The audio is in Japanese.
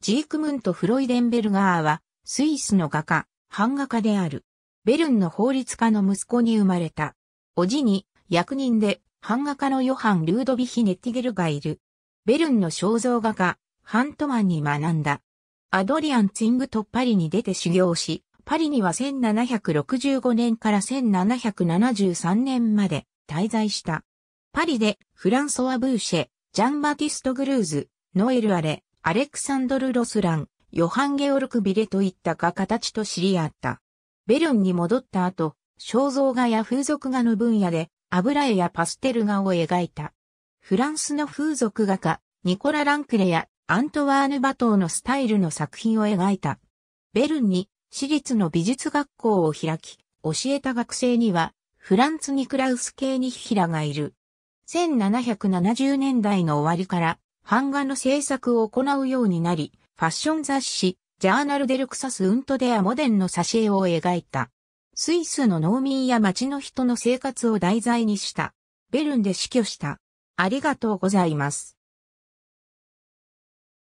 ジークムント・フロイデンベルガーは、スイスの画家、版画家である。ベルンの法律家の息子に生まれた。おじに、役人で、版画家のヨハン・ルードビヒ・ネッティゲルがいる。ベルンの肖像画家、ハントマンに学んだ。アドリアン・ツィングとパリに出て修行し、パリには1765年から1773年まで滞在した。パリでフランソワ・ブーシェ、ジャン・バティスト・グルーズ、ノエル・アレ、アレクサンドル・ロスラン、ヨハン・ゲオルク・ビレといった画家たちと知り合った。ベルンに戻った後、肖像画や風俗画の分野で油絵やパステル画を描いた。フランスの風俗画家、ニコラ・ランクレやアントワーヌ・バトーのスタイルの作品を描いた。ベルンに私立の美術学校を開き、教えた学生には、フランツ・ニクラウス系にヒラがいる。1770年代の終わりから版画の制作を行うようになり、ファッション雑誌、ジャーナルデルクサスウントデアモデンの挿絵を描いた。スイスの農民や町の人の生活を題材にした。ベルンで死去した。ありがとうございます。